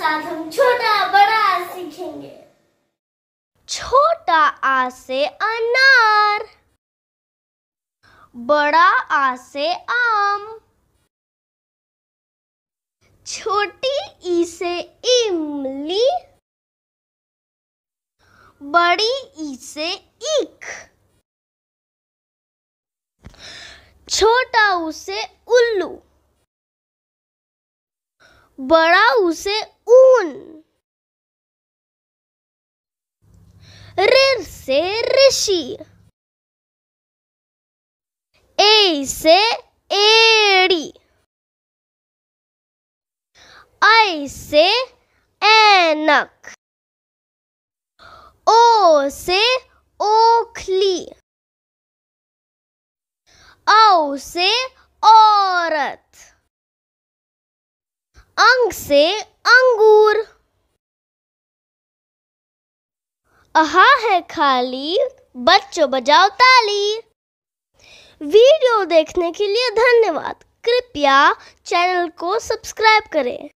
साथ हम छोटा बड़ा सीखेंगे छोटा आ से अनार बड़ा आ से आम छोटी ई से इमली बड़ी ई से ईख छोटा उसे उल्लू बड़ा उसे ऋ से ऋषि ए से एड़ी ऐ से ऐनक ओ से ओखली औ से औरत अंग से अंगूर अहा है खाली बच्चों बजाओ ताली वीडियो देखने के लिए धन्यवाद कृपया चैनल को सब्सक्राइब करें